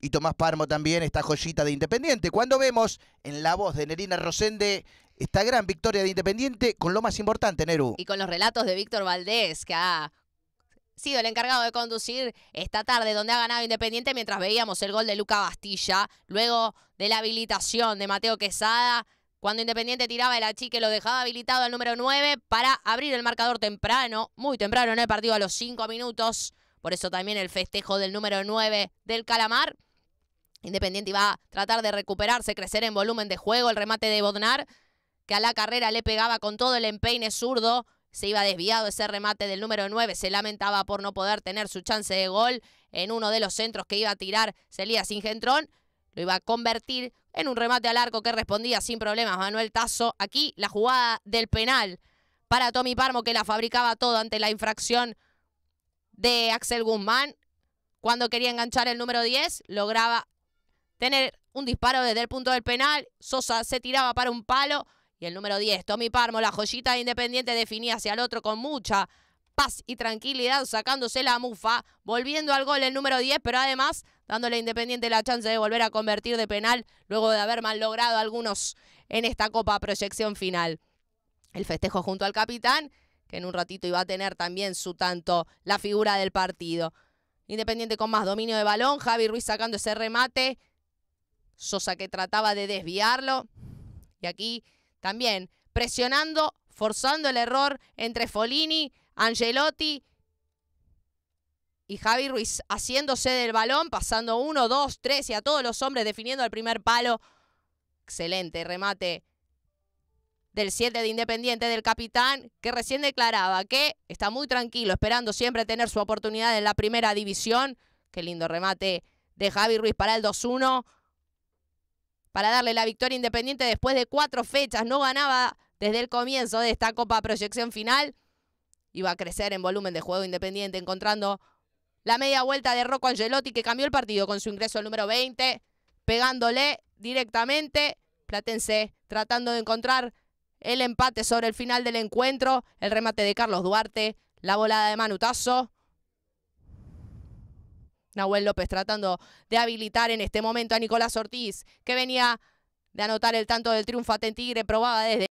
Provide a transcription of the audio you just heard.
y Tomás Parmo también, esta joyita de Independiente. Cuando vemos en la voz de Nerina Rosende esta gran victoria de Independiente con lo más importante, Neru. Y con los relatos de Víctor Valdés, que ha sido el encargado de conducir esta tarde donde ha ganado Independiente mientras veíamos el gol de Luca Bastilla, luego de la habilitación de Mateo Quesada. Cuando Independiente tiraba el achique, lo dejaba habilitado al número 9 para abrir el marcador temprano, muy temprano en el partido, a los 5 minutos. Por eso también el festejo del número 9 del Calamar. Independiente iba a tratar de recuperarse, crecer en volumen de juego. El remate de Bodnar, que a la carrera le pegaba con todo el empeine zurdo. Se iba desviado ese remate del número 9. Se lamentaba por no poder tener su chance de gol en uno de los centros que iba a tirar sin Singentrón. Lo iba a convertir en un remate al arco que respondía sin problemas Manuel Tazo. Aquí la jugada del penal para Tommy Parmo que la fabricaba todo ante la infracción de Axel Guzmán, cuando quería enganchar el número 10, lograba tener un disparo desde el punto del penal, Sosa se tiraba para un palo y el número 10, Tommy Parmo, la joyita de Independiente, definía hacia el otro con mucha paz y tranquilidad, sacándose la mufa, volviendo al gol el número 10, pero además dándole a Independiente la chance de volver a convertir de penal luego de haber mal logrado algunos en esta Copa Proyección Final. El festejo junto al capitán que en un ratito iba a tener también su tanto la figura del partido. Independiente con más dominio de balón, Javi Ruiz sacando ese remate, Sosa que trataba de desviarlo, y aquí también presionando, forzando el error entre Folini, Angelotti y Javi Ruiz haciéndose del balón, pasando uno, dos, tres y a todos los hombres definiendo el primer palo. Excelente remate del 7 de Independiente del Capitán, que recién declaraba que está muy tranquilo, esperando siempre tener su oportunidad en la primera división. Qué lindo remate de Javi Ruiz para el 2-1, para darle la victoria Independiente después de cuatro fechas. No ganaba desde el comienzo de esta Copa Proyección Final. Iba a crecer en volumen de juego Independiente, encontrando la media vuelta de Rocco Angelotti, que cambió el partido con su ingreso al número 20, pegándole directamente. Platense tratando de encontrar el empate sobre el final del encuentro, el remate de Carlos Duarte, la volada de Manutazo. Nahuel López tratando de habilitar en este momento a Nicolás Ortiz, que venía de anotar el tanto del triunfo a Tigre, probaba desde...